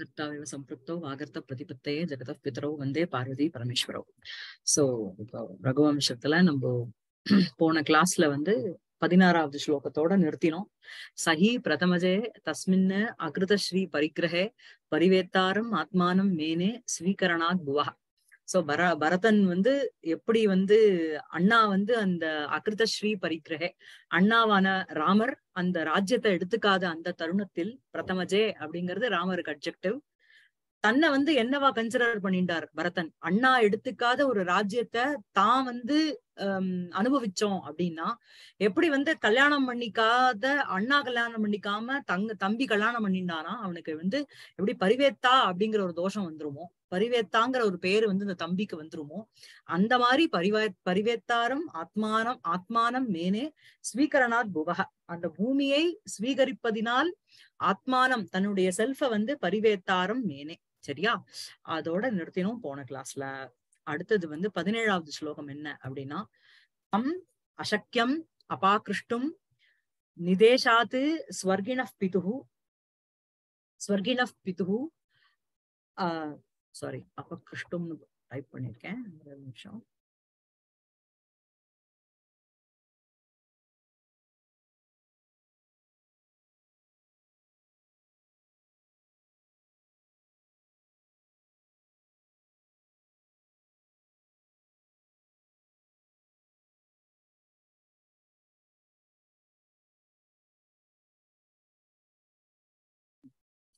கர்த்தாவிவ ಸಂಪೃಕ್ತೋ வாகர்த்த பிரதிபத்தையே ஜெகத பிதரோ வந்தே Parvati பரமேஸ்வரோ so ரகுவம்சத்துல நம்ம போன கிளாஸ்ல வந்து பதினாறாவது ஸ்லோகத்தோட நிறுத்தினோம் சஹி பிரதமஜே தஸ்மின்ன அகிருத ஸ்ரீ பரிகிரகே பரிவேத்தாரம் ஆத்மானம் மேனே ஸ்வீகரணாத் புவா சோ பர பரதன் வந்து எப்படி வந்து அண்ணா வந்து அந்த அகிருத ஸ்ரீ பரித்ரஹே அண்ணாவான ராமர் அந்த ராஜ்யத்தை எடுத்துக்காத அந்த தருணத்தில் பிரதமஜே அப்படிங்கிறது ராமருக்கு அப்ஜெக்டிவ் தன்னை வந்து என்னவா கன்சிடர் பண்ணிட்டார் பரதன் அண்ணா எடுத்துக்காத ஒரு ராஜ்யத்தை தான் வந்து அனுபவிச்சோம் அப்படின்னா எப்படி வந்து கல்யாணம் பண்ணிக்காத அண்ணா கல்யாணம் பண்ணிக்காம தங்க தம்பி கல்யாணம் பண்ணிட்டானா அவனுக்கு வந்து எப்படி பரிவேத்தா அப்படிங்கிற ஒரு தோஷம் வந்துருமோ பரிவேத்தாங்கிற ஒரு பேர் வந்து இந்த தம்பிக்கு வந்துருமோ அந்த மாதிரி பரிவே பரிவேத்தாரம் ஆத்மானம் ஆத்மானம் மேனே ஸ்வீகரணாத் புவக அந்த பூமியை ஸ்வீகரிப்பதினால் ஆத்மானம் தன்னுடைய செல்ஃப வந்து பரிவேத்தாரம் மேனே சரியா அதோட நிறுத்தினோம் போன கிளாஸ்ல அடுத்தது வந்து பதினேழாவது ஸ்லோகம் என்ன அப்படின்னா தம் அசக்கியம் அபாகிருஷ்டும் நிதேஷாத்து ஸ்வர்கிணப் பிதுகு ஸ்வர்கிண பிதுகு ஆஹ் சாரி அபகிருஷ்டம்னு டைப் பண்ணியிருக்கேன் ஒரு நிமிஷம்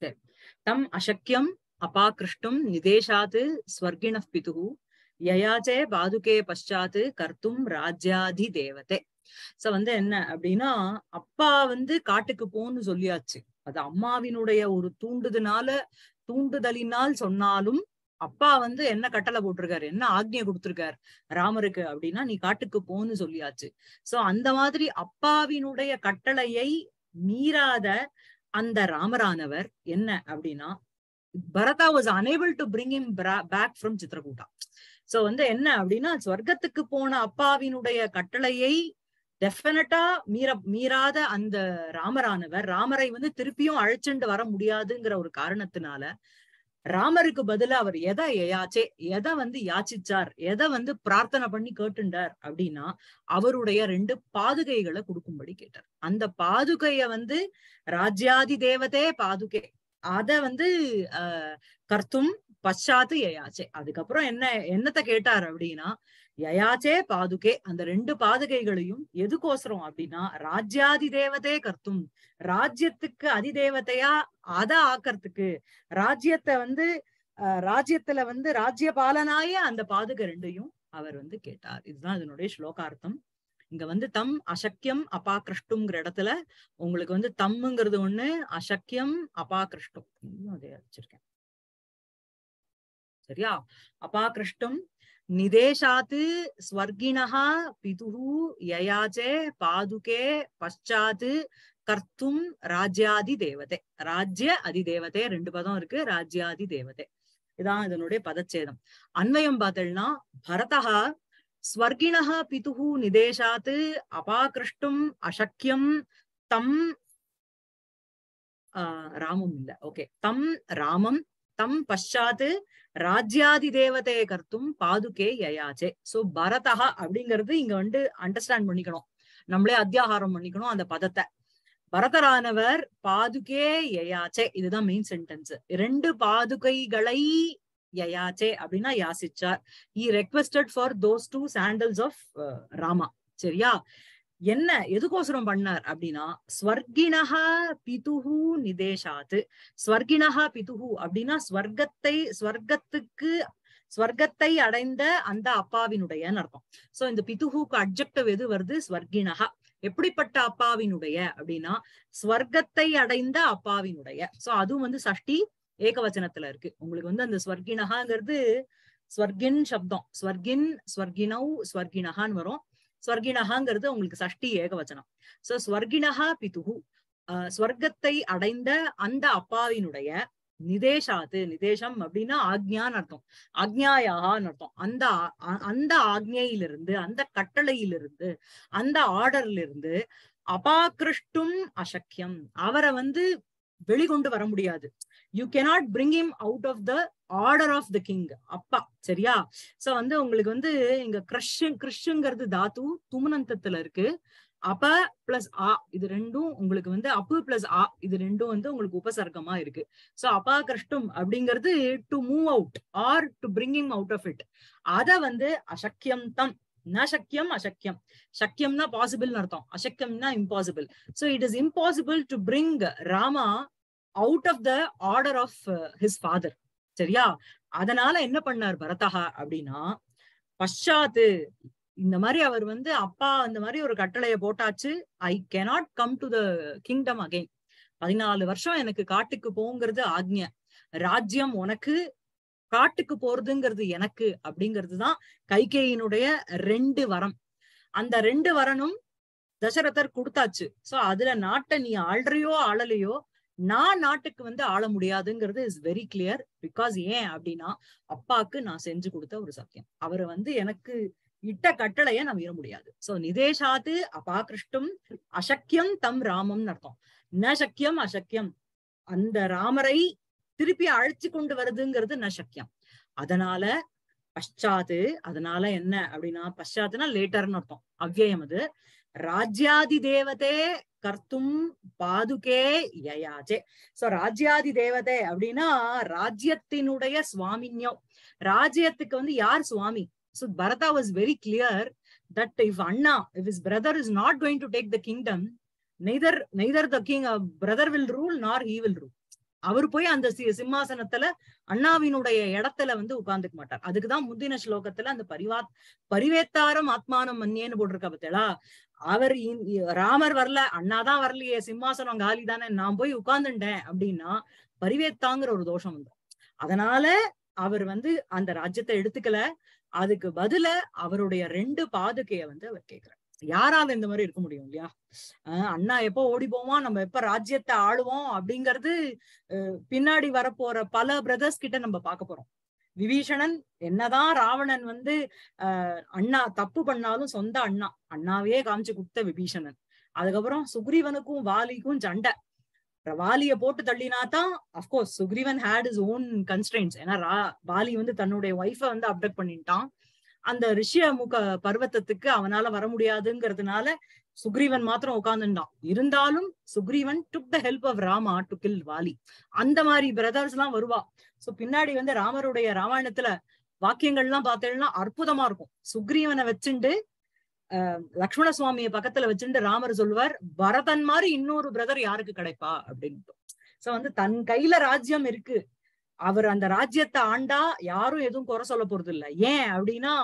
சரி தம் அசக்கியம் अपाकृष्टुं நிதேஷாத்து ஸ்வர்கிண பிதுகு யயாச்சே பாதுகே பஷாத்து கர்த்தும் ராஜ்யாதி தேவதே சோ வந்து என்ன அப்படின்னா அப்பா வந்து காட்டுக்கு போன்னு சொல்லியாச்சு அது அம்மாவினுடைய ஒரு தூண்டுதனால தூண்டுதலினால் சொன்னாலும் அப்பா வந்து என்ன கட்டளை போட்டிருக்காரு என்ன ஆக்ஞை கொடுத்திருக்காரு ராமருக்கு அப்படின்னா நீ காட்டுக்கு போன்னு சொல்லியாச்சு சோ அந்த மாதிரி அப்பாவினுடைய கட்டளையை மீறாத அந்த ராமரானவர் என்ன அப்படின்னா Bharata was unable to bring him back from Chitrakuta so வந்து என்ன அப்படின்னா சொர்க்கத்துக்கு போன அப்பாவினுடைய கட்டளையை டெஃபினட்டா மீற மீறாத அந்த ராமரானவர் ராமரை வந்து திருப்பியும் அழைச்சுண்டு வர முடியாதுங்கிற ஒரு காரணத்தினால ராமருக்கு பதில அவர் எதை யாச்சே எதை வந்து யாச்சிச்சார் எதை வந்து பிரார்த்தனை பண்ணி கேட்டுண்டார் அப்படின்னா அவருடைய ரெண்டு பாதுகைகளை கொடுக்கும்படி கேட்டார் அந்த பாதுகைய வந்து ராஜ்யாதி தேவதே பாதுகை அத வந்து கர்த்தும் பச்சாத்து யயாச்சே அதுக்கப்புறம் என்ன என்னத்தை கேட்டார் அப்படின்னா யயாச்சே பாதுகே அந்த ரெண்டு பாதுகைகளையும் எதுக்கோசரம் அப்படின்னா ராஜ்யாதி தேவதே கர்த்தும் ராஜ்யத்துக்கு அதிதேவதையா அத ஆக்கிறதுக்கு ராஜ்யத்தை வந்து ராஜ்யத்துல வந்து ராஜ்ய பாலனாய அந்த பாதுகை ரெண்டையும் அவர் வந்து கேட்டார் இதுதான் இதனுடைய ஸ்லோகார்த்தம் இங்க வந்து தம் அசக்கியம் கிருஷ்டுங்கிற இடத்துல உங்களுக்கு வந்து தம்முங்கிறது ஒண்ணு அசக்கியம் அபாகிருஷ்டும் அதே வச்சிருக்கேன் சரியா கிருஷ்டம் நிதேஷாத்து ஸ்வர்கிணா பிதுரு யயாச்சே பாதுகே பஷாத்து கர்த்தும் ராஜ்யாதி தேவதே ராஜ்ய தேவதே ரெண்டு பதம் இருக்கு ராஜ்யாதி தேவதே இதான் இதனுடைய பதச்சேதம் அன்வயம் பார்த்தல்னா பரதஹா ஸ்வர்கிணா பிது நிதேஷாத் அபாகிருஷ்டும் அசக்கியம் தம் ராமம் இல்ல ஓகே தம் ராமம் தம் பஷாத் ராஜ்யாதி தேவதையை கர்த்தும் பாதுகே யயாச்சே சோ பரதா அப்படிங்கிறது இங்க வந்து அண்டர்ஸ்டாண்ட் பண்ணிக்கணும் நம்மளே அத்தியாகாரம் பண்ணிக்கணும் அந்த பதத்தை பரதரானவர் பாதுகே யயாச்சே இதுதான் மெயின் சென்டென்ஸ் இரண்டு பாதுகைகளை யயாச்சே அப்படின்னா யாசிச்சார் he requested for those two sandals of Rama சரியா என்ன எதுக்கோசரம் பண்ணார் அப்படின்னா ஸ்வர்கினஹா பிதுஹு நிதேஷாத்து ஸ்வர்கினஹா பிதுஹு அப்படின்னா ஸ்வர்க்கத்தை ஸ்வர்க்கத்துக்கு ஸ்வர்க்கத்தை அடைந்த அந்த அப்பாவினுடையன்னு அர்த்தம் சோ இந்த பிதுஹுக்கு அப்ஜெக்டிவ் எது வருது ஸ்வர்கினஹா எப்படிப்பட்ட அப்பாவினுடைய அப்படின்னா ஸ்வர்க்கத்தை அடைந்த அப்பாவினுடைய சோ அதுவும் வந்து சஷ்டி ஏகவச்சனத்துல இருக்கு உங்களுக்கு வந்து அந்த ஸ்வர்கினகாங்கிறது ஸ்வர்கின் சப்தம் ஸ்வர்கின் ஸ்வர்கினவ் ஸ்வர்கினகான்னு வரும் ஸ்வர்கினகாங்கிறது உங்களுக்கு சஷ்டி ஏகவச்சனம் சோ ஸ்வர்கினகா பிதுகு ஸ்வர்க்கத்தை அடைந்த அந்த அப்பாவினுடைய நிதேஷாத்து நிதேஷம் அப்படின்னா ஆக்ஞான்னு அர்த்தம் ஆக்ஞாயாகான்னு அர்த்தம் அந்த அந்த ஆக்ஞையிலிருந்து அந்த கட்டளையிலிருந்து அந்த ஆர்டர்ல இருந்து அபாகிருஷ்டும் அசக்கியம் அவரை வந்து வெளிகொண்டு வர முடியாது you cannot bring him out of the order of the king அப்பா சரியா சோ வந்து உங்களுக்கு வந்து இங்க கிருஷ் கிருஷ்ங்கிறது தாத்து துமுனந்தத்துல இருக்கு அப்ப பிளஸ் ஆ இது ரெண்டும் உங்களுக்கு வந்து அப்பு பிளஸ் ஆ இது ரெண்டும் வந்து உங்களுக்கு உபசர்க்கமா இருக்கு சோ அப்பா கஷ்டம் அப்படிங்கிறது to move out or to bringing out of it அத வந்து அசக்கியம் தம் ந சக்கியம் அசக்கியம் சக்கியம்னா பாசிபிள்னு அர்த்தம் அசக்கியம்னா impossible so it is impossible to bring Rama out of the order of his father சரியா அதனால என்ன பண்ணார் பரதகா அப்படின்னா பஷாத்து இந்த மாதிரி அவர் வந்து அப்பா அந்த மாதிரி ஒரு கட்டளைய போட்டாச்சு I cannot come to the kingdom again பதினாலு வருஷம் எனக்கு காட்டுக்கு போங்கிறது ஆக்ஞ ராஜ்யம் உனக்கு காட்டுக்கு போறதுங்கிறது எனக்கு அப்படிங்கிறது தான் கைகேயினுடைய ரெண்டு வரம் அந்த ரெண்டு வரனும் தசரதர் கொடுத்தாச்சு சோ அதுல நாட்டை நீ ஆள்றியோ ஆளலையோ நான் நாட்டுக்கு வந்து ஆள முடியாதுங்கிறது இஸ் வெரி கிளியர் பிகாஸ் ஏன் அப்படின்னா அப்பாக்கு நான் செஞ்சு கொடுத்த ஒரு சத்தியம் அவரை வந்து எனக்கு இட்ட கட்டளைய நான் மீற முடியாது சோ நிதேஷாது கிருஷ்ணம் அசக்கியம் தம் ராமம்னு அர்த்தம் ந சக்கியம் அசக்கியம் அந்த ராமரை திருப்பி அழைச்சு கொண்டு வருதுங்கிறது நான் சக்கியம் அதனால பஷாத்து அதனால என்ன அப்படின்னா பஷாத்துனா லேட்டர்னு அர்த்தம் அவ்வியம் அது ராஜ்யாதி தேவதே கர்த்தும் பாதுகே யயாஜே சோ ராஜ்யாதி தேவதே அப்படின்னா ராஜ்யத்தினுடைய சுவாமின்யம் ராஜ்யத்துக்கு வந்து யார் சுவாமி so Bharata was very clear that if anna if his brother is not going to take the kingdom neither neither the king brother brother will rule nor he will rule அவர் போய் அந்த சிம்மாசனத்துல அண்ணாவினுடைய இடத்துல வந்து உட்கார்ந்துக்க மாட்டார் அதுக்குதான் முந்தின ஸ்லோகத்துல அந்த பரிவா பரிவேத்தாரம் ஆத்மானம் மன்னியேன்னு போட்டிருக்க பத்தியலா அவர் ராமர் வரல அண்ணாதான் வரலையே சிம்மாசனம் காலி தானே நான் போய் உட்கார்ந்துட்டேன் அப்படின்னா பரிவேத்தாங்கிற ஒரு தோஷம் வந்து அதனால அவர் வந்து அந்த ராஜ்யத்தை எடுத்துக்கல அதுக்கு பதில அவருடைய ரெண்டு பாதுகைய வந்து அவர் கேட்கிறார் யாராவது இந்த மாதிரி இருக்க முடியும் இல்லையா அண்ணா எப்போ ஓடி போவோம் நம்ம எப்ப ராஜ்யத்தை ஆளுவோம் அப்படிங்கிறது பின்னாடி வரப்போற பல பிரதர்ஸ் கிட்ட நம்ம பார்க்க போறோம் விபீஷணன் என்னதான் ராவணன் வந்து அஹ் அண்ணா தப்பு பண்ணாலும் சொந்த அண்ணா அண்ணாவே காமிச்சு கொடுத்த விபீஷணன் அதுக்கப்புறம் சுக்ரீவனுக்கும் வாலிக்கும் சண்டை வாலிய போட்டு தள்ளினாதான் of course Sugreevan had his own constraints ஏன்னா வாலி வந்து தன்னுடைய ஒய்ஃபை வந்து அப்டேட் பண்ணிட்டான் அந்த ரிஷியமுக பர்வத்தத்துக்கு அவனால வர முடியாதுங்கிறதுனால சுக்ரீவன் மாத்திரம் உட்காந்துட்டான் இருந்தாலும் Sugreevan took the help of Rama to kill Vali அந்த மாதிரி பிரதர்ஸ் எல்லாம் வருவா சோ பின்னாடி வந்து ராமருடைய ராமாயணத்துல வாக்கியங்கள்லாம் பார்த்தேன்னா அற்புதமா இருக்கும் சுக்ரீவனை வச்சுண்டு லக்ஷ்மண சுவாமியை பக்கத்துல வச்சுட்டு ராமர் சொல்வார் பரதன் மாதிரி இன்னொரு பிரதர் யாருக்கு கிடைப்பா அப்படின்ட்டு சோ வந்து தன் கையில ராஜ்யம் இருக்கு அவர் அந்த ராஜ்யத்தை ஆண்டா யாரும் எதுவும் குறை சொல்ல போறது இல்ல ஏன் அப்படின்னா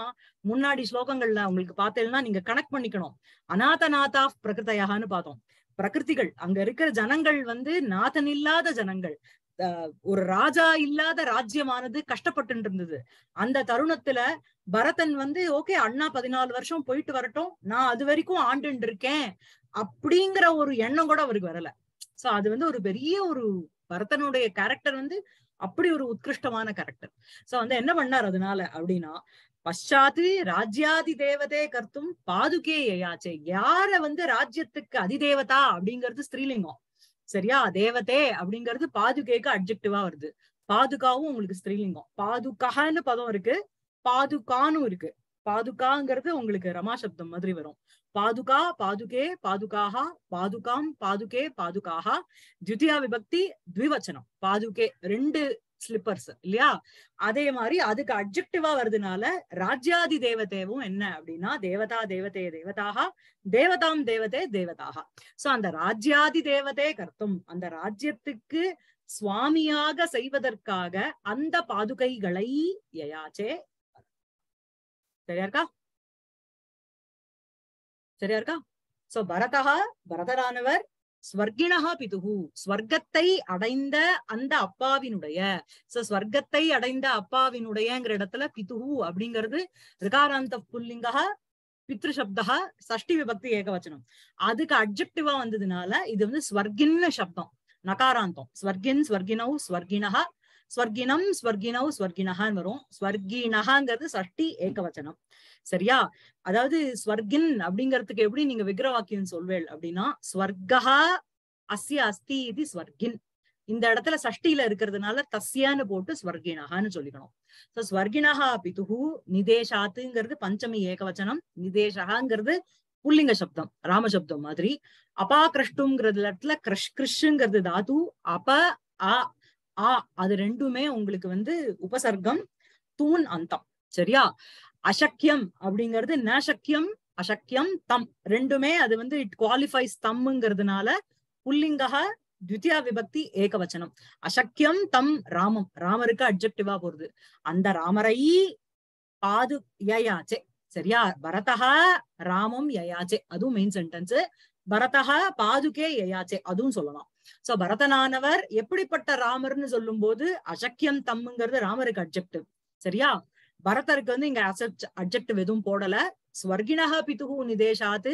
முன்னாடி ஸ்லோகங்கள்ல உங்களுக்கு பார்த்தேன்னா நீங்க கனெக்ட் பண்ணிக்கணும் அநாத நாதா பிரகிருத்தையாகனு பார்த்தோம் பிரகிருதிகள் அங்க இருக்கிற ஜனங்கள் வந்து நாதன் இல்லாத ஜனங்கள் ஒரு ராஜா இல்லாத ராஜ்யமானது கஷ்டப்பட்டு இருந்தது அந்த தருணத்துல பரதன் வந்து ஓகே அண்ணா பதினாலு வருஷம் போயிட்டு வரட்டும் நான் அது வரைக்கும் ஆண்டுன்னு இருக்கேன் அப்படிங்கிற ஒரு எண்ணம் கூட அவருக்கு வரல சோ அது வந்து ஒரு பெரிய ஒரு பரதனுடைய கேரக்டர் வந்து அப்படி ஒரு உத்கிருஷ்டமான கேரக்டர் சோ வந்து என்ன பண்ணார் அதனால அப்படின்னா பஷாத்து ராஜ்யாதி தேவதே கர்த்தும் பாதுகே ஏயாச்சே யார வந்து ராஜ்யத்துக்கு அதிதேவதா அப்படிங்கிறது ஸ்திரீலிங்கம் சரியா தேவதே அப்படிங்கிறது பாதுகேக்கு அப்ஜெக்டிவா வருது பாதுகாவும் உங்களுக்கு ஸ்திரீலிங்கம் பாதுகான்னு பதம் இருக்கு பாதுகானும் இருக்கு பாதுகாங்கிறது உங்களுக்கு ரமா சப்தம் மாதிரி வரும் பாதுகா பாதுகே பாதுகாக பாதுகாம் பாதுகே பாதுகாக திவித்தியா விபக்தி த்விவச்சனம் பாதுகே ரெண்டு ஸ்லிப்பர்ஸ் இல்லையா அதே மாதிரி அதுக்கு அப்ஜெக்டிவா வருதுனால ராஜ்யாதி தேவதேவும் என்ன அப்படின்னா தேவதா தேவதே தேவதாக தேவதாம் தேவதே தேவதாக சோ அந்த ராஜ்யாதி தேவதே கர்த்தம் அந்த ராஜ்யத்துக்கு சுவாமியாக செய்வதற்காக அந்த பாதுகைகளை யயாச்சே சரியா இருக்கா சரியா இருக்கா சோ பரதா பரதரானவர் ஸ்வர்கினஹா பிதுகு ஸ்வர்க்கத்தை அடைந்த அந்த அப்பாவினுடைய சோ ஸ்வர்க்கத்தை அடைந்த அப்பாவினுடையங்கிற இடத்துல பிதுகு அப்படிங்கிறது ரிகாராந்த புல்லிங்கா சப்தா சஷ்டி விபக்தி ஏகவச்சனம் அதுக்கு அப்ஜெக்டிவா வந்ததுனால இது வந்து ஸ்வர்கின்னு சப்தம் நகாராந்தம் ஸ்வர்கின் ஸ்வர்கினவ் ஸ்வர்கினஹா ஸ்வர்கினம் ஸ்வர்கினவ் ஸ்வர்கினகான்னு வரும் ஸ்வர்கினகாங்கிறது சஷ்டி ஏகவச்சனம் சரியா அதாவது ஸ்வர்கின் அப்படிங்கிறதுக்கு எப்படி நீங்க விக்ரவாக்கியம் சொல்வேள் அப்படின்னா ஸ்வர்கா அஸ்ய அஸ்தி இது ஸ்வர்கின் இந்த இடத்துல சஷ்டியில இருக்கிறதுனால தஸ்யான்னு போட்டு ஸ்வர்கினகான்னு சொல்லிக்கணும் சோ ஸ்வர்கினகா பிதுகு நிதேஷாத்துங்கிறது பஞ்சமி ஏகவச்சனம் நிதேஷகாங்கிறது புல்லிங்க சப்தம் ராமசப்தம் மாதிரி அபாகிருஷ்டுங்கிறது இடத்துல கிருஷ் கிருஷ்ங்கிறது தாது அப அ ஆ அது ரெண்டுமே உங்களுக்கு வந்து உபசர்க்கம் தூண் அந்தம் சரியா அசக்கியம் அப்படிங்கிறது நசக்கியம் அசக்கியம் தம் ரெண்டுமே அது வந்து இட் குவாலிஃபைஸ் தம்ங்கிறதுனால புல்லிங்கா துவித்தியா விபக்தி ஏகவச்சனம் அசக்கியம் தம் ராமம் ராமருக்கு அப்செக்டிவா போறது அந்த ராமரை பாது யயாச்சே சரியா பரதா ராமம் யயாச்சே அதுவும் மெயின் சென்டென்ஸ் பரதா பாதுகே யயாச்சே அதுவும் சொல்லலாம் சோ பரதனானவர் எப்படிப்பட்ட ராமர்னு சொல்லும் போது அசக்கியம் தம்முங்கிறது ராமருக்கு அப்செக்டிவ் சரியா பரதருக்கு வந்து இங்க அசப்ட் அப்செக்டிவ் எதுவும் போடல ஸ்வர்கிணக பிதுகு நிதேஷாத்து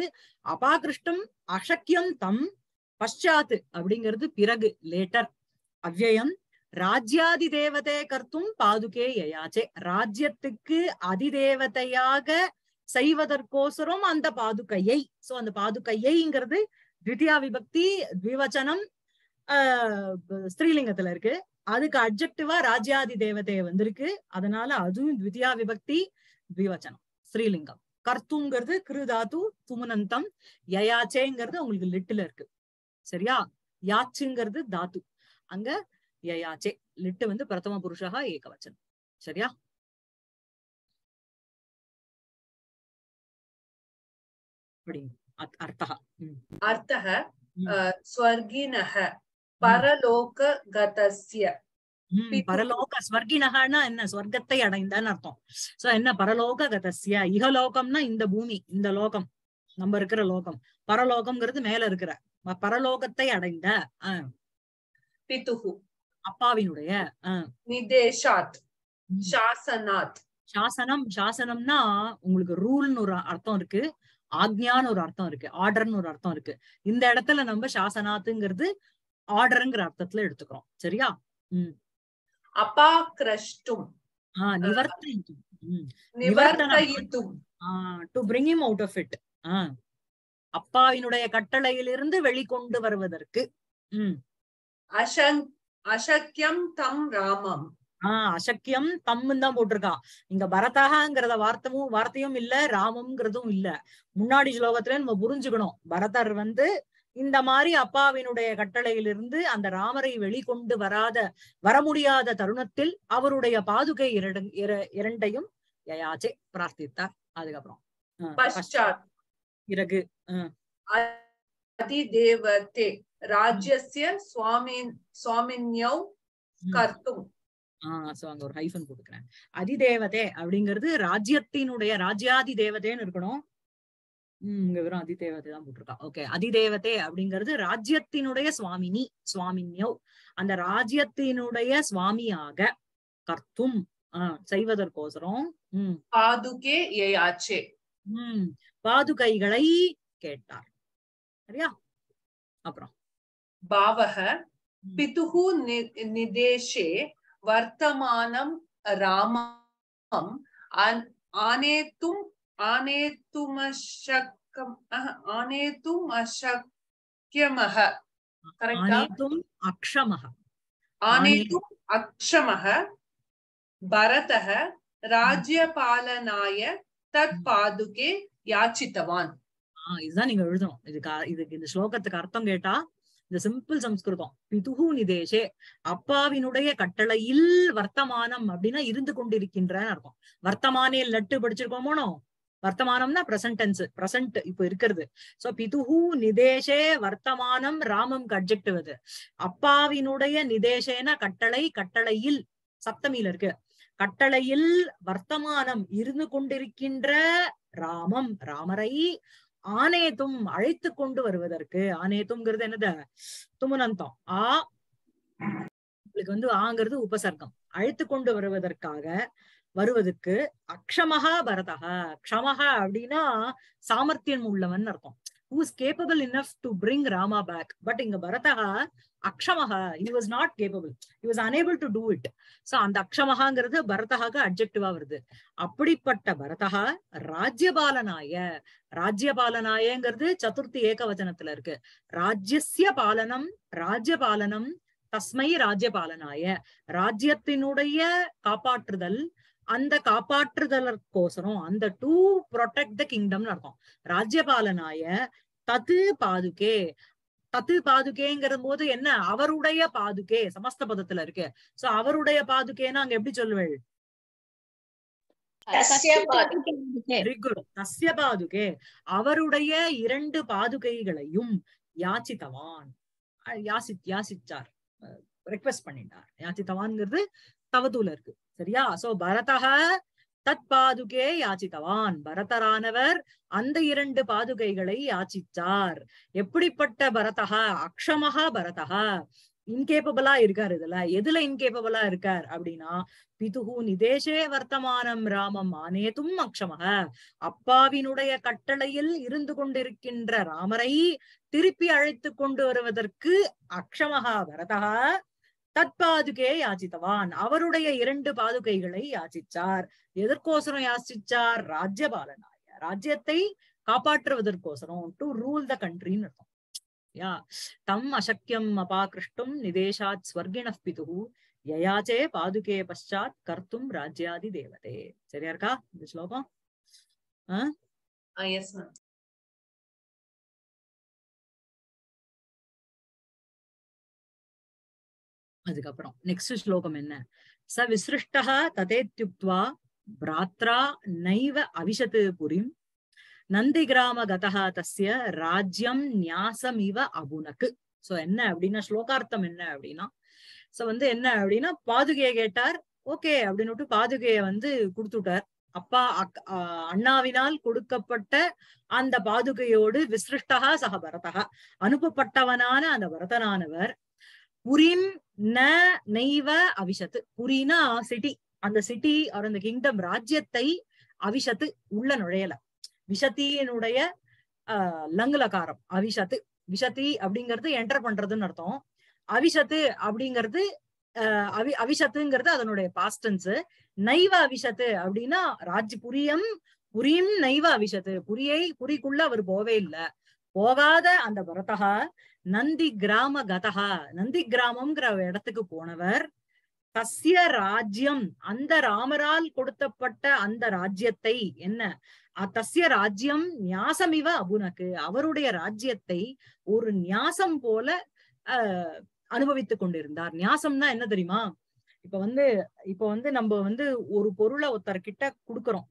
அபாகிருஷ்டம் அசக்கியம் தம் பஷாத்து அப்படிங்கிறது பிறகு லேட்டர் அவ்வயம் ராஜ்யாதி தேவதை கர்த்தும் பாதுகே யாச்சே ராஜ்யத்துக்கு அதிதேவதையாக செய்வதற்கோசரம் அந்த பாதுகையை சோ அந்த பாதுகையைங்கிறது தித்யா விபக்தி த்விவச்சனம் ஸ்ரீலிங்கத்துல இருக்கு அதுக்கு அப்ஜெக்டிவா ராஜ்யாதி தேவதைய வந்திருக்கு அதனால அதுவும் த்விதியா விபக்தி த்விவச்சனம் ஸ்ரீலிங்கம் கர்த்துங்கிறது கிருதாது துமுனந்தம் யயாச்சேங்கிறது உங்களுக்கு லிட்டுல இருக்கு சரியா யாச்சுங்கிறது தாத்து அங்க யயாச்சே லிட்டு வந்து பிரதம புருஷா ஏகவச்சனம் சரியா அப்படிங்க அர்த்தக அர்த்தக ஸ்வர்கினக பரலோக கதசிய பரலோக ஸ்வர்கினகன்னா என்ன ஸ்வர்க்கத்தை அடைந்தான்னு அர்த்தம் சோ என்ன பரலோக கதசிய இகலோகம்னா இந்த பூமி இந்த லோகம் நம்ம இருக்கிற லோகம் பரலோகம்ங்கிறது மேல இருக்கிற பரலோகத்தை அடைந்த பிதுகு அப்பாவினுடைய நிதேஷாத் சாசனாத் சாசனம் சாசனம்னா உங்களுக்கு ரூல்னு ஒரு அர்த்தம் இருக்கு ஆக்ஞான்னு ஒரு அர்த்தம் இருக்கு ஆர்டர்னு ஒரு அர்த்தம் இருக்கு இந்த இடத்துல நம்ம சாசனாத்துங்கிறது ஆர்டருங்கிற அர்த்தத்துல எடுத்துக்கிறோம் சரியா உம் அப்பா கிரஷ்டும் அப்பாவினுடைய கட்டளையிலிருந்து வெளிக்கொண்டு வருவதற்கு அசக்கியம் தம் ராமம் ஆஹ் அசக்கியம் தம்முன்னு தான் போட்டிருக்கான் இங்க பரதகங்கிறத வார்த்தமும் வார்த்தையும் இல்ல ராமம்ங்கிறதும் இல்ல முன்னாடி ஸ்லோகத்துல நம்ம புரிஞ்சுக்கணும் பரதர் வந்து இந்த மாதிரி அப்பாவினுடைய கட்டளையிலிருந்து அந்த ராமரை வெளிக்கொண்டு வராத வர முடியாத தருணத்தில் அவருடைய பாதுகை இரண்டையும் யாச்சே பிரார்த்தித்தார் அதுக்கப்புறம் பிறகு அதிதேவத்தே ராஜ்யசிய கர்த்தும் ஆஹ் சோ அங்க ஒரு ஹைஃபன் கொடுக்குறேன் அதிதேவதே அப்படிங்கிறது ராஜ்யத்தினுடைய ராஜ்யாதி தேவதேன்னு இருக்கணும் உம் இங்க வெறும் அதிதேவத்தை தான் போட்டிருக்கா ஓகே அதிதேவத்தை அப்படிங்கிறது ராஜ்யத்தினுடைய சுவாமினி சுவாமின்யோ அந்த ராஜ்யத்தினுடைய சுவாமியாக கர்த்தும் ஆஹ் செய்வதற்கோசரம் உம் பாதுகே உம் பாதுகைகளை கேட்டார் சரியா அப்புறம் பாவக பிதுகு நிதேஷே வர்த்தமானம் ராமம் ஆனேத்தும் ஆனேத்துமஷக்கம் ஆனேத்தும் அஷக்கியமஹ ஆனேத்தும் அக்ஷமஹ ஆனேத்தும் அக்ஷமஹ பரதஹ ராஜ்யபாலனாய தத் பாதுகே யாச்சித்தவான் இதுதான் நீங்க எழுதணும் இதுக்கு இதுக்கு இந்த ஸ்லோகத்துக்கு அர்த்தம் கேட்டா இந்த சிம்பிள் சம்ஸ்கிருதம் பிதுகு நிதேஷே அப்பாவினுடைய கட்டளையில் வர்த்தமானம் அப்படின்னா இருந்து கொண்டிருக்கின்றன்னு அர்த்தம் வர்த்தமானே லட்டு படிச்சிருக்கோமோனோ வர்த்தமானம்னா பிரசன்ட் டென்ஸ் பிரசன்ட் இப்ப இருக்கிறது சோ பிதுஹு நிதேஷே வர்த்தமானம் ராமம் அப்ஜெக்டிவ் அது அப்பாவினுடைய நிதேஷேனா கட்டளை கட்டளையில் சப்தமியில இருக்கு கட்டளையில் வர்த்தமானம் இருந்து கொண்டிருக்கின்ற ராமம் ராமரை ஆனேதும் அழைத்து கொண்டு வருவதற்கு ஆனேதும்ங்கிறது என்னது துமுனந்தம் ஆ உங்களுக்கு வந்து ஆங்கிறது உபசர்க்கம் அழைத்து கொண்டு வருவதற்காக வருவதற்கு க்ஷமஹா பரதா க்ஷமஹா அப்படின்னா சாமர்த்தியம் உள்ளவன் அர்த்தம் who is capable enough to bring Rama back but இங்க பரதஹா அக்ஷமஹா he was not capable he was unable to do it so அந்த அக்ஷமஹாங்கிறது பரதஹாக்கு அப்ஜெக்டிவா வருது அப்படிப்பட்ட பரதஹா ராஜ்யபாலனாய ராஜ்யபாலனாயங்கிறது சதுர்த்தி ஏகவச்சனத்துல இருக்கு ராஜ்யசிய பாலனம் ராஜ்யபாலனம் தஸ்மை ராஜ்யபாலனாய ராஜ்யத்தினுடைய காப்பாற்றுதல் அந்த காப்பாற்றுதலர்க்கோசரம் அந்த டூ ப்ரொடெக்ட் த கிங்டம்னு அர்த்தம் ராஜ்யபாலனாய தத்து பாதுகே தத்து பாதுகேங்கிற போது என்ன அவருடைய பாதுகே சமஸ்த பதத்துல இருக்கு சோ அவருடைய பாதுகேன்னா அங்க எப்படி சொல்லுவேள் பாதுகே அவருடைய இரண்டு பாதுகைகளையும் யாச்சித்தவான் யாசி யாசிச்சார் ரெக்வஸ்ட் பண்ணிட்டார் யாச்சித்தவான்ங்கிறது தவதுல இருக்கு சரியா சோ பரதக தத் பாதுகே யாச்சித்தவான் பரதரானவர் அந்த இரண்டு பாதுகைகளை யாச்சித்தார் எப்படிப்பட்ட பரதகா அக்ஷமகா பரதகா இன்கேபபிளா இருக்கார் இதுல எதுல இன்கேபபிளா இருக்கார் அப்படின்னா பிதுகு நிதேஷே வர்த்தமானம் ராமம் ஆனேதும் அக்ஷமக அப்பாவினுடைய கட்டளையில் இருந்து கொண்டிருக்கின்ற ராமரை திருப்பி அழைத்து கொண்டு வருவதற்கு அக்ஷமகா பரதகா தற்பாதுகையை யாச்சித்தவான் அவருடைய இரண்டு பாதுகைகளை யாச்சிச்சார் எதற்கோசரம் யாசிச்சார் ராஜ்யபாலனாய ராஜ்யத்தை காப்பாற்றுவதற்கோசரம் டு ரூல் த கண்ட்ரின்னு யா தம் அசக்கியம் அபாகிருஷ்டும் நிதேஷாத் ஸ்வர்கிண பிது யயாச்சே பாதுகே பஷாத் கர்த்தும் ராஜ்யாதி தேவதே சரியா இருக்கா இந்த ஸ்லோகம் ஆஹ் அதுக்கப்புறம் நெக்ஸ்ட் ஸ்லோகம் என்ன ச விசிருஷ்டா ததேத்யுக்வா பிராத்ரா நைவ அவிஷத்து புரிம் நந்தி கிராம கதா தஸ்ய ராஜ்யம் நியாசம் இவ அபுனக்கு சோ என்ன அப்படின்னா ஸ்லோகார்த்தம் என்ன அப்படின்னா சோ வந்து என்ன அப்படின்னா பாதுகையை கேட்டார் ஓகே அப்படின்னு விட்டு பாதுகைய வந்து கொடுத்துட்டார் அப்பா அண்ணாவினால் கொடுக்கப்பட்ட அந்த பாதுகையோடு விசிருஷ்டா சக பரதகா அனுப்பப்பட்டவனான அந்த பரதனானவர் புரிம் ந நெய்வ அவிஷத்து புரினா சிட்டி அந்த சிட்டி அவர் அந்த கிங்டம் ராஜ்யத்தை அவிஷத்து உள்ள நுழையல விஷத்தியினுடைய ஆஹ் லங்குலகாரம் அவிஷத்து விஷத்தி அப்படிங்கிறது என்டர் பண்றதுன்னு அர்த்தம் அவிஷத்து அப்படிங்கிறது அவி அவிஷத்துங்கிறது அதனுடைய பாஸ்டன்ஸ் நைவ அவிஷத்து அப்படின்னா ராஜ் புரியம் புரியும் நைவ அவிஷத்து புரியை புரிக்குள்ள அவர் போவே இல்லை போகாத அந்த பரதகா நந்தி கிராம கதகா நந்தி கிராமம்ங்கிற இடத்துக்கு போனவர் தசிய ராஜ்யம் அந்த ராமரால் கொடுத்தப்பட்ட அந்த ராஜ்யத்தை என்ன தசிய ராஜ்யம் இவ அபுனக்கு அவருடைய ராஜ்யத்தை ஒரு நியாசம் போல அஹ் அனுபவித்துக் கொண்டிருந்தார் நியாசம்னா என்ன தெரியுமா இப்ப வந்து இப்ப வந்து நம்ம வந்து ஒரு பொருளை ஒருத்தர்கிட்ட கொடுக்கறோம்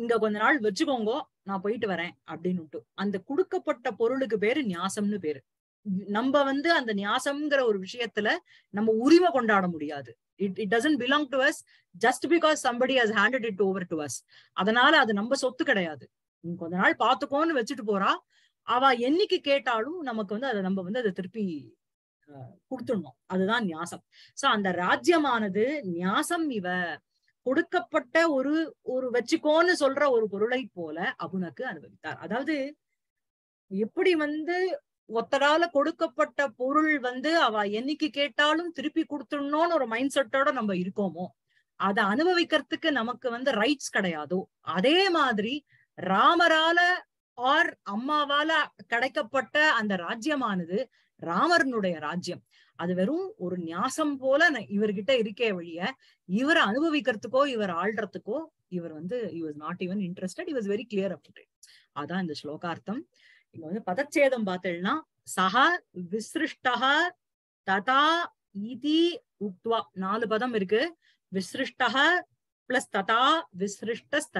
இங்க கொஞ்ச நாள் வச்சுக்கோங்க நான் போயிட்டு வரேன் அப்படின்னு அந்த கொடுக்கப்பட்ட பொருளுக்கு பேரு நியாசம்னு பேரு நம்ம வந்து அந்த நியாசம்ங்கிற ஒரு விஷயத்துல நம்ம உரிமை கொண்டாட முடியாது it it doesn't belong to us just because somebody has handed it over to us அதனால அது நம்ம சொத்து கிடையாது நீ கொஞ்ச நாள் பாத்துக்கோன்னு வச்சுட்டு போறா அவ என்னைக்கு கேட்டாலும் நமக்கு வந்து அதை நம்ம வந்து அதை திருப்பி கொடுத்துடணும் அதுதான் நியாசம் சோ அந்த ராஜ்யமானது நியாசம் இவ கொடுக்கப்பட்ட ஒரு ஒரு வச்சுக்கோன்னு சொல்ற ஒரு பொருளை போல அபுனக்கு அனுபவித்தார் அதாவது எப்படி வந்து ஒத்தரால கொடுக்கப்பட்ட பொருள் வந்து அவ என்னைக்கு கேட்டாலும் திருப்பி கொடுத்துடணும்னு ஒரு மைண்ட் செட்டோட நம்ம இருக்கோமோ அதை அனுபவிக்கிறதுக்கு நமக்கு வந்து ரைட்ஸ் கிடையாதோ அதே மாதிரி ராமரால ஆர் அம்மாவால கிடைக்கப்பட்ட அந்த ராஜ்யமானது ராமரனுடைய ராஜ்யம் அது வெறும் ஒரு நியாசம் போல இவர்கிட்ட இருக்கே வழிய இவரை அனுபவிக்கிறதுக்கோ இவர் ஆள்றதுக்கோ இவர் வந்து he was not even interested he was very clear about அதான் இந்த ஸ்லோகார்த்தம் இங்க வந்து பதச்சேதம் பார்த்தேன்னா சஹா விசிருஷ்டா ததா இதி உக்துவா நாலு பதம் இருக்கு விசிருஷ்டா பிளஸ் ததா விசிருஷ்டஸ்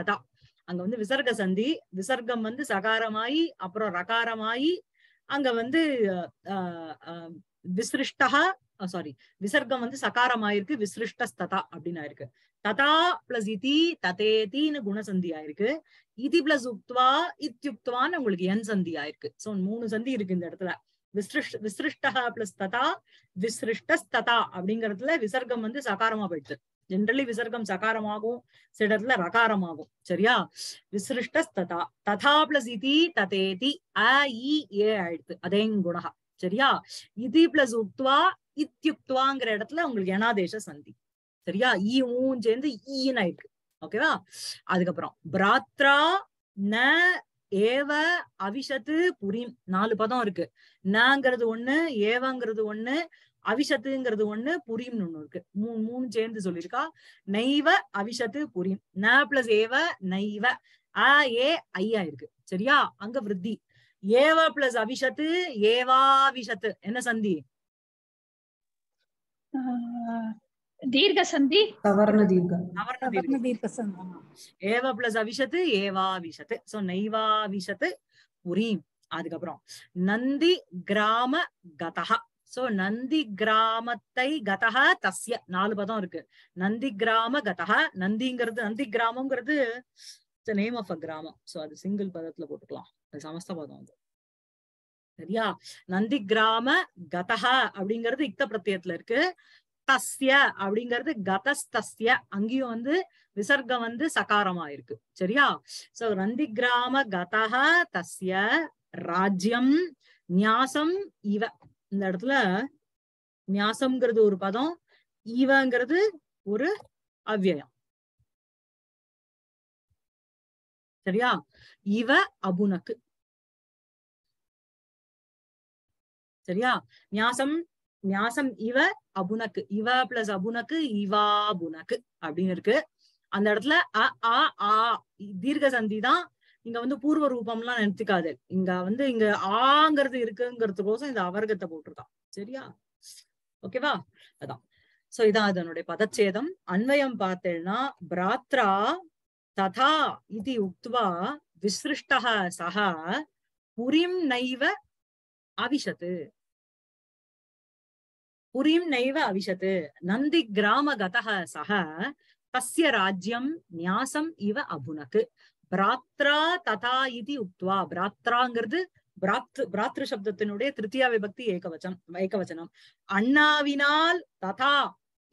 அங்க வந்து விசர்க சந்தி விசர்க்கம் வந்து சகாரமாயி அப்புறம் ரகாரமாயி அங்க வந்து விசிருஷ்டா சாரி விசர்க்கம் வந்து சகாரம் ஆயிருக்கு விசிருஷ்டஸ்ததா அப்படின்னு ஆயிருக்கு ததா பிளஸ் இதி ததேதின்னு குணசந்தி ஆயிருக்கு இதி பிளஸ் உக்துவா இத்யுக்துவான்னு உங்களுக்கு என் சந்தி ஆயிருக்கு சோ மூணு சந்தி இருக்கு இந்த இடத்துல விசிருஷ் விசிருஷ்டா பிளஸ் ததா விசிருஷ்டஸ்ததா அப்படிங்கறதுல விசர்க்கம் வந்து சகாரமா போயிடுச்சு ஜென்ரலி விசர்க்கம் சகாரமாகும் சிடத்துல ரகாரம் ரகாரமாகும் சரியா விசிருஷ்டஸ்ததா ததா பிளஸ் இதி ததேதி அ இ ஏ ஆயிடுது அதே குணகா சரியா இது பிளஸ் உக்துவா இத்தியுக்துவாங்கிற இடத்துல உங்களுக்கு எனாதேச சந்தி சரியா ஈ ஊன் சேர்ந்து ஈன் ஆயிருக்கு ஓகேவா அதுக்கப்புறம் பிராத்ரா ந ஏவ அவிஷத்து புரியும் நாலு பதம் இருக்கு நங்கிறது ஒண்ணு ஏவங்கிறது ஒண்ணு அவிஷத்துங்கிறது ஒண்ணு புரியும்னு ஒண்ணு இருக்கு மூணு மூணு சேர்ந்து சொல்லியிருக்கா நெய்வ அவிஷத்து புரியும் ந பிளஸ் ஏவ நெய்வ அ ஏ ஐயா இருக்கு சரியா அங்க விருத்தி ஏவா பிளஸ் அபிஷத்து ஏவாபிஷத்து என்ன சந்தி தீர்க்க சந்தி சவர்ண தீர்க்க சவர்ண தீர்க்க சந்தி ஏவா பிளஸ் அபிஷத்து ஏவாபிஷத்து சோ நைவாபிஷத்து புரீம் அதுக்கப்புறம் நந்தி கிராம கதஹா சோ நந்தி கிராமத்தை கதஹா தஸ்ய நாலு பதம் இருக்கு நந்தி கிராம கதக நந்திங்கிறது நந்தி கிராமம்ங்கிறது நேம் ஆஃப் அ கிராமம் சோ அது சிங்கிள் பதத்துல போட்டுக்கலாம் சமஸ்த பதம் அது சரியா நந்தி கிராம கதக அப்படிங்கிறது இக்த பிரத்தியத்துல இருக்கு தஸ்ய அப்படிங்கிறது கதஸ்தஸ்ய அங்கேயும் வந்து விசர்க்கம் வந்து சகாரமா இருக்கு சரியா சோ நந்தி கிராம கதக தஸ்ய ராஜ்யம் நியாசம் இவ இந்த இடத்துல நியாசம்ங்கிறது ஒரு பதம் இவங்கிறது ஒரு அவ்வயம் சரியா இவ அபுனக்கு சரியா நியாசம் நியாசம் இவ அபுனக்கு இவ பிளஸ் அபுனக்கு இவா புனக்கு அப்படின்னு இருக்கு அந்த இடத்துல அ ஆ ஆ தீர்க்க சந்தி தான் இங்க வந்து பூர்வ ரூபம்லாம் எல்லாம் நினைச்சுக்காது இங்க வந்து இங்க ஆங்கிறது இருக்குங்கிறதுக்கோசம் இந்த அவர்கத்தை போட்டிருக்கான் சரியா ஓகேவா அதான் சோ இதான் அதனுடைய பதச்சேதம் அன்வயம் பார்த்தேன்னா பிராத்ரா ததா இது உக்துவா விசிருஷ்டா சகா புரிம் நைவ அவிஷத்து புரிம் நைவ அவிஷத்து நந்தி கிராம கதக சக தஸ்ய ராஜ்யம் நியாசம் இவ அபுனத் பிராத்ரா ததா இது உக்துவா பிராத்ராங்கிறது பிராத் பிராத்ரு சப்தத்தினுடைய திருத்தியா விபக்தி ஏகவச்சம் ஏகவச்சனம் அண்ணாவினால் ததா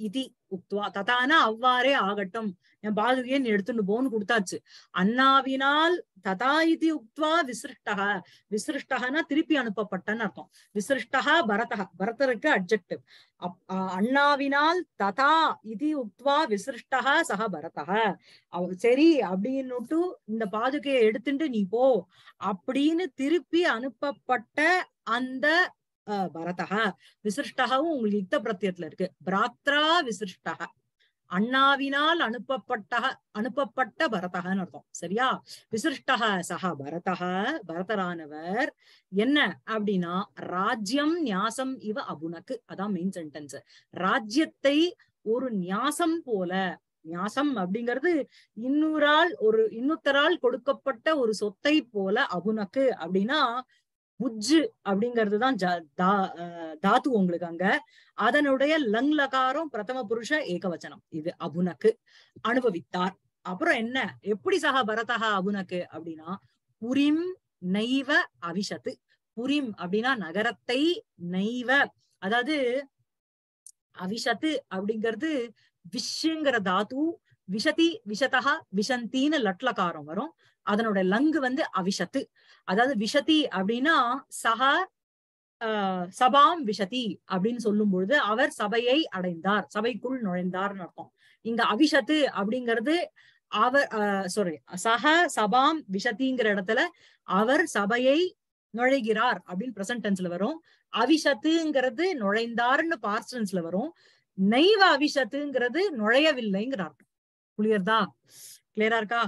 இது உக்துவா ததானா அவ்வாறே ஆகட்டும் என் பாதுகையை நீ எடுத்துட்டு போன்னு கொடுத்தாச்சு அண்ணாவினால் ததா இது உக்துவா விசிருஷ்டகா விசிருஷ்டகனா திருப்பி அனுப்பப்பட்டன்னு அர்த்தம் விசிருஷ்டகா பரத பரதருக்கு அட்ஜெக்டிவ் அண்ணாவினால் ததா இது உக்துவா விசிருஷ்டகா சக பரத சரி அப்படின்னுட்டு இந்த பாதுகையை எடுத்துட்டு நீ போ அப்படின்னு திருப்பி அனுப்பப்பட்ட அந்த பரதகா விசிருஷ்டகாவும் உங்களுக்கு யுக்த பிரத்தியத்துல இருக்கு பிராத்ரா விசிருஷ்டகா அண்ணாவினால் அனுப்பப்பட்ட அனுப்பப்பட்ட பரதகன்னு அர்த்தம் சரியா விசிஷ்டக சக பரதக பரதரானவர் என்ன அப்படின்னா ராஜ்யம் நியாசம் இவ அபுனக்கு அதான் மெயின் சென்டென்ஸ் ராஜ்யத்தை ஒரு நியாசம் போல நியாசம் அப்படிங்கிறது இன்னொரு ஒரு இன்னொத்தரால் கொடுக்கப்பட்ட ஒரு சொத்தை போல அபுனக்கு அப்படின்னா புஜ்ஜு அப்படிங்கிறது தான் தாத்து உங்களுக்கு அங்க அதனுடைய லங் லகாரம் பிரதம புருஷ ஏகவச்சனம் இது அபுனக்கு அனுபவித்தார் அப்புறம் என்ன எப்படி சக பரதகா அபுனக்கு அப்படின்னா புரிம் நைவ அவிஷத்து புரிம் அப்படின்னா நகரத்தை நைவ அதாவது அவிஷத்து அப்படிங்கிறது விஷயங்கிற தாத்து விஷதி விஷதா விஷந்தின்னு லட்லகாரம் வரும் அதனோட லங்கு வந்து அவிஷத்து அதாவது விஷதி அப்படின்னா சக சபாம் விஷதி அப்படின்னு சொல்லும் பொழுது அவர் சபையை அடைந்தார் சபைக்குள் நுழைந்தார்னு அர்த்தம் இங்க அவிஷத்து அப்படிங்கிறது அவர் சாரி சக சபாம் விஷதிங்கிற இடத்துல அவர் சபையை நுழைகிறார் அப்படின்னு பிரசன்ட் டென்ஸ்ல வரும் அவிஷத்துங்கிறது நுழைந்தார்னு பார்ஸ்டன்ஸ்ல வரும் நெய்வ அவிஷத்துங்கிறது நுழையவில்லைங்கிற அர்த்தம் புரியறதா கிளியரா இருக்கா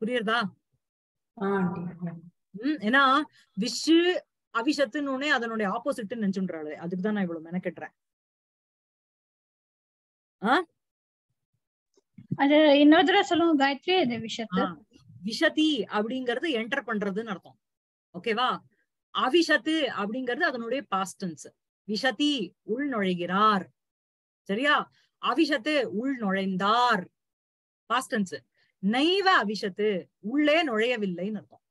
புரியறதா உம் ஏன்னா விஷு அபிஷத்துன்னு உடனே அதனுடைய ஆப்போசிட் நினைச்சுன்றாரு அதுக்கு தான் நான் இவ்வளவு மெனக்கட்டுறேன் அது இன்னொரு சொல்லுங்க விஷதி அப்படிங்கறது என்டர் பண்றதுன்னு அர்த்தம் ஓகேவா அவிஷத்து அப்படிங்கறது அதனுடைய பாஸ்டன்ஸ் விஷதி உள் நுழைகிறார் சரியா அவிஷத்து உள் நுழைந்தார் பாஸ்டன்ஸ் நைவ அவிஷத்து உள்ளே நுழையவில்லைன்னு அர்த்தம்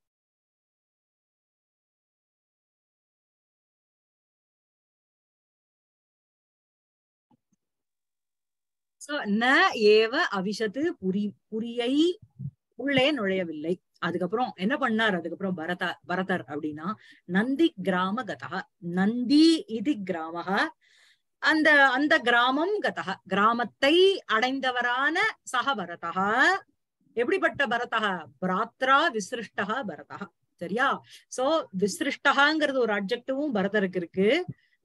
ந ஏவ அவிஷத்து புரி புரியை உள்ளே நுழையவில்லை அதுக்கப்புறம் என்ன பண்ணார் அதுக்கப்புறம் பரத பரதர் அப்படின்னா நந்தி கிராம கதா நந்தி இது கிராமகா அந்த அந்த கிராமம் கதக கிராமத்தை அடைந்தவரான சக பரதக எப்படிப்பட்ட பரதக பிராத்ரா விசிருஷ்டா பரதக சரியா சோ விசிருஷ்டகாங்கிறது ஒரு அப்ஜெக்டிவும் பரதருக்கு இருக்கு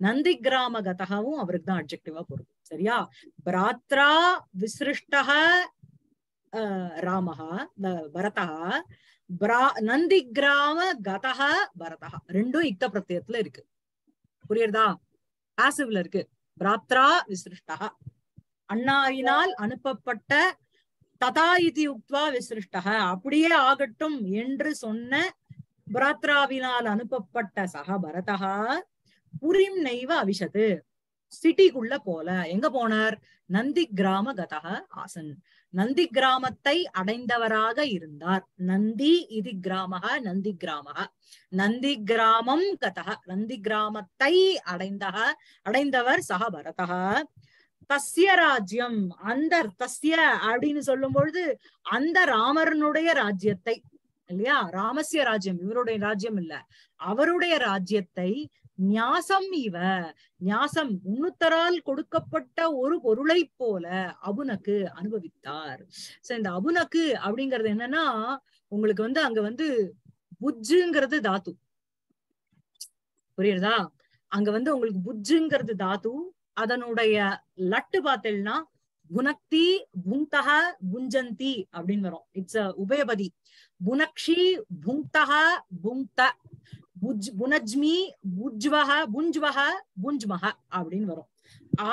நந்தி கிராம கதகவும் அவருக்கு தான் அப்ஜெக்டிவா போறது சரியா பிராத்ரா விசிருஷ்டக ராமஹா பரதகா பிரா நந்தி கிராம கதக பரதகா ரெண்டும் யுக்த பிரத்தியத்துல இருக்கு புரியுறதா பாசிவ்ல இருக்கு பிராத்ரா விசிருஷ்டா அண்ணாவினால் அனுப்பப்பட்ட ததா இது உக்வா விசிருஷ்டக அப்படியே ஆகட்டும் என்று சொன்ன பிராத்ராவினால் அனுப்பப்பட்ட சக பரதா புரிம் நெய்வ அவிஷது சிட்டிக்குள்ள போல எங்க போனார் நந்தி கிராம கதக ஆசன் நந்தி கிராமத்தை அடைந்தவராக இருந்தார் நந்தி இது கிராமக நந்தி கிராமக நந்தி கிராமம் கதக நந்தி கிராமத்தை அடைந்தக அடைந்தவர் சக பரதக தஸ்ய ராஜ்யம் அந்த தஸ்ய அப்படின்னு சொல்லும் பொழுது அந்த ராமரனுடைய ராஜ்யத்தை இல்லையா ராமசிய ராஜ்யம் இவருடைய ராஜ்யம் இல்ல அவருடைய ராஜ்யத்தை ஞாசம் இவ ஞாசம் முன்னுத்தரால் கொடுக்கப்பட்ட ஒரு பொருளை போல அபுனக்கு அனுபவித்தார் சோ இந்த அபுனக்கு அப்படிங்கறது என்னன்னா உங்களுக்கு வந்து அங்க வந்து புஜ்ஜுங்கிறது தாத்து புரியுறதா அங்க வந்து உங்களுக்கு புஜ்ஜுங்கிறது தாத்து அதனுடைய லட்டு பார்த்தேன்னா புனக்தி புங்தக புஞ்சந்தி அப்படின்னு வரும் இட்ஸ் உபயபதி புனக்ஷி புங்தக புங்த புஜ் புனஜ்மி புஜ்வஹ புஞ்சுவஹ புஞ்சுமஹ அப்படின்னு வரும்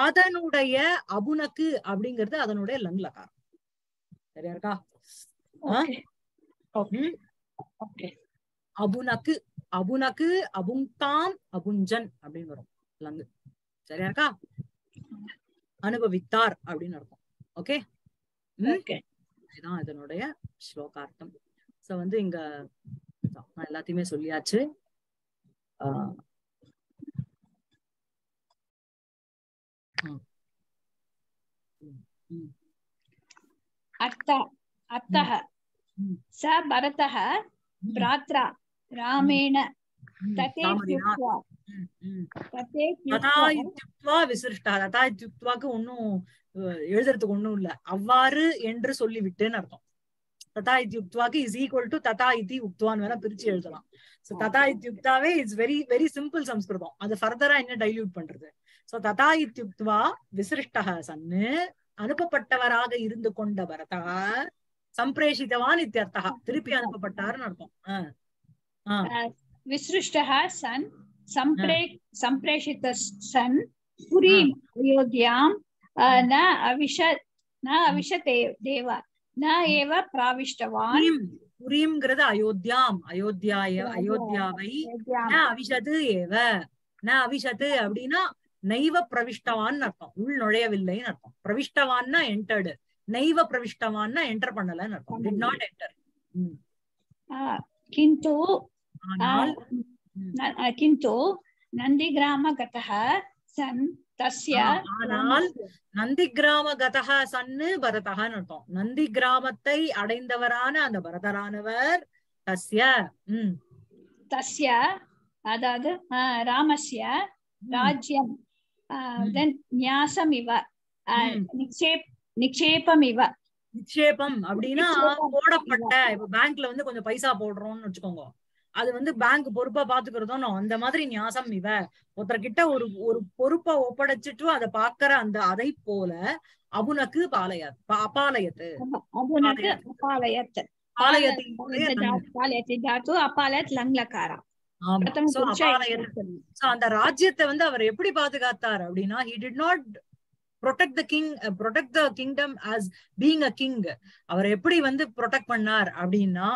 அதனுடைய அபுனக்கு அப்படிங்கிறது அதனுடைய லங் லகாரம் சரியா இருக்கா அபுனக்கு அபுனக்கு அபுங்காம் அபுஞ்சன் அப்படின்னு வரும் லங்கு சரியா இருக்கா அனுபவித்தார் அப்படின்னு இருக்கும் ஓகே இதுதான் இதனுடைய ஸ்லோகார்த்தம் சோ வந்து இங்க நான் எல்லாத்தையுமே சொல்லியாச்சு uh, अत्त अत्तः விசிருஷ்டா ததா ஒன்னும் எழுதுறதுக்கு ஒண்ணும் இல்ல அவ்வாறு என்று சொல்லிவிட்டு அர்த்தம் ததா இது யுக்துவாக்கு இஸ் ஈக்குவல் டு ததா இது யுக்துவான்னு வேணா பிரிச்சு எழுதலாம் சோ ததா இத்யுக்தாவே it's very very simple Samskritam அது ஃபர்தரா என்ன டைல்யூட் பண்றது சோ ததா இத்யுக்துவா விசிருஷ்டக சன்னு அனுப்பப்பட்டவராக இருந்து கொண்ட பரதா சம்பிரேஷிதவான் இத்தியர்த்தா திருப்பி அனுப்பப்பட்டாருன்னு அர்த்தம் uh, விசிருஷ்டக சன் சம்பிரே சம்பிரேஷித சன் புரீம் அயோத்தியாம் ந அவிஷ ந அவிஷ தேவ தேவார் புரியும் அயோத்தியாம் அயோத்தியாய அயோத்தியாவை அவிஷது ஏவ ந அவிஷது அப்படின்னா நைவ பிரவிஷ்டவான்னு அர்த்தம் உள் நுழையவில்லைன்னு அர்த்தம் பிரவிஷ்டவான்னா என்டர்டு நைவ பிரவிஷ்டவான்னா என்டர் பண்ணலன்னு அர்த்தம் டிட் நாட் என்டர் கிந்து ஆனால் கிந்து நந்தி கிராம கதக சன் தஸ்ய ஆனால் நந்தி கிராம கதகா சன்னு பரதகான்னு நந்தி கிராமத்தை அடைந்தவரான அந்த பரதரானவர் தஸ்ய உம் தஸ்ய அதாவது ராமஸ்ய ராஜ்யம் தென் நியாசம் இவ நிக்ஷேப் நிக்ஷேபம் இவ நிக்ஷேபம் அப்படின்னா போடப்பட்ட இப்ப பேங்க்ல வந்து கொஞ்சம் பைசா போடுறோம்னு வச்சுக்கோங்க அது வந்து பேங்க் பொறுப்பா பாத்துக்கிறதும் அந்த மாதிரி ஞாசம் இவ ஒருத்தர்கிட்ட ஒரு ஒரு பொறுப்பா ஒப்படைச்சிட்டு அதை பாக்குற அந்த அதை போல அவனுக்கு பாலய அபாலயத்து அபாலயத்து அந்த ராஜ்யத்தை வந்து அவர் எப்படி பாதுகாத்தார் அப்படின்னா he did not protect the king protect the kingdom as being a king அவர் எப்படி வந்து ப்ரொடெக்ட் பண்ணார் அப்படின்னா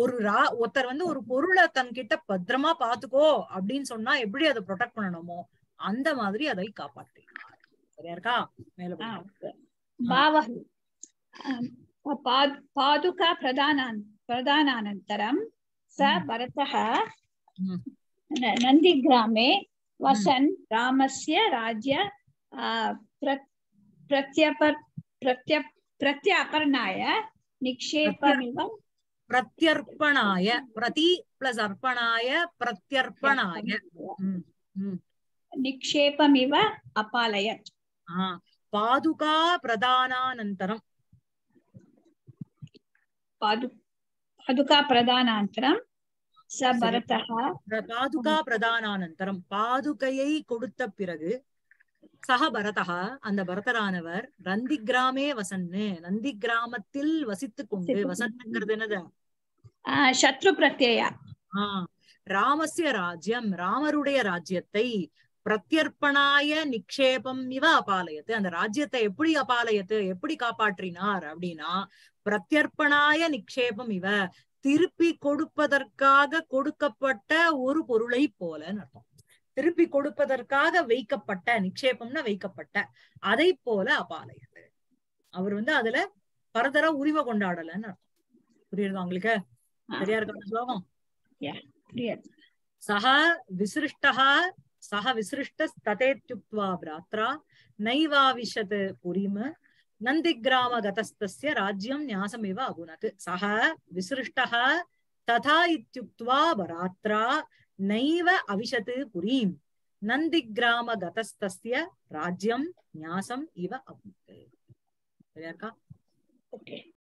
ஒரு ரா ஒருத்தர் வந்து ஒரு பொருளை தன்கிட்ட பத்திரமா பாத்துக்கோ அப்படின்னு சொன்னா எப்படி அதை ப்ரொடெக்ட் பண்ணணுமோ அந்த மாதிரி அதை காப்பாற்று சரியா இருக்கா மேல பாதுகா பிரதான பிரதானானந்தரம் ச நந்தி கிராமே வசன் ராமஸ்ய ராஜ்ய பிரத்யபர் பிரத்ய பிரத்யபர்ணாய நிக்ஷேபமிவம் பிரத்யர்ப்பணாய பிரதி பிளஸ் அர்ப்பணாய பிரத்யர்ப்பணாய நிக்ஷேபமிவ அபாலயத் பாதுகா பிரதானானந்தரம் பாது பாதுகா பிரதானானந்தரம் பாதுகா பிரதானானந்தரம் பாதுகையை கொடுத்த பிறகு சக பரதா அந்த பரதரானவர் நந்தி கிராமே வசன்னு நந்தி கிராமத்தில் வசித்துக் கொண்டு வசன்னுங்கிறது என்னது சத்ரு பிரத்யா ராமசிய ராஜ்யம் ராமருடைய ராஜ்யத்தை பிரத்யர்ப்பணாய நிக்ஷேபம் இவ அபாலயத்து அந்த ராஜ்யத்தை எப்படி அபாலயத்து எப்படி காப்பாற்றினார் அப்படின்னா பிரத்யர்ப்பணாய நிக்ஷேபம் இவ திருப்பி கொடுப்பதற்காக கொடுக்கப்பட்ட ஒரு பொருளை போலன்னு அர்த்தம் திருப்பி கொடுப்பதற்காக வைக்கப்பட்ட நிக்ஷேபம்னா வைக்கப்பட்ட அதை போல அபாலயத்து அவர் வந்து அதுல பரதர உரிமை கொண்டாடலன்னு அர்த்தம் புரியுது உங்களுக்கு சரியா இருக்கு அந்த ஸ்லோகம் சஹ விசிருஷ்டா சஹ விசிருஷ்டஸ்ததேத்யுக்த்வா பிராத்ரா நைவாவிஷத் புரிம நந்திகிராம கதஸ்தஸ்ய ராஜ்யம் ஞாசமிவ அபுனத் சஹ விசிருஷ்டः ததா இத்யுக்த்வா பராத்ரா நைவ அவிஷத் புரீம் நந்திகிராம கதஸ்தஸ்ய ராஜ்யம் ஞாசம் இவ அபுனத் சரியா இருக்கா ஓகே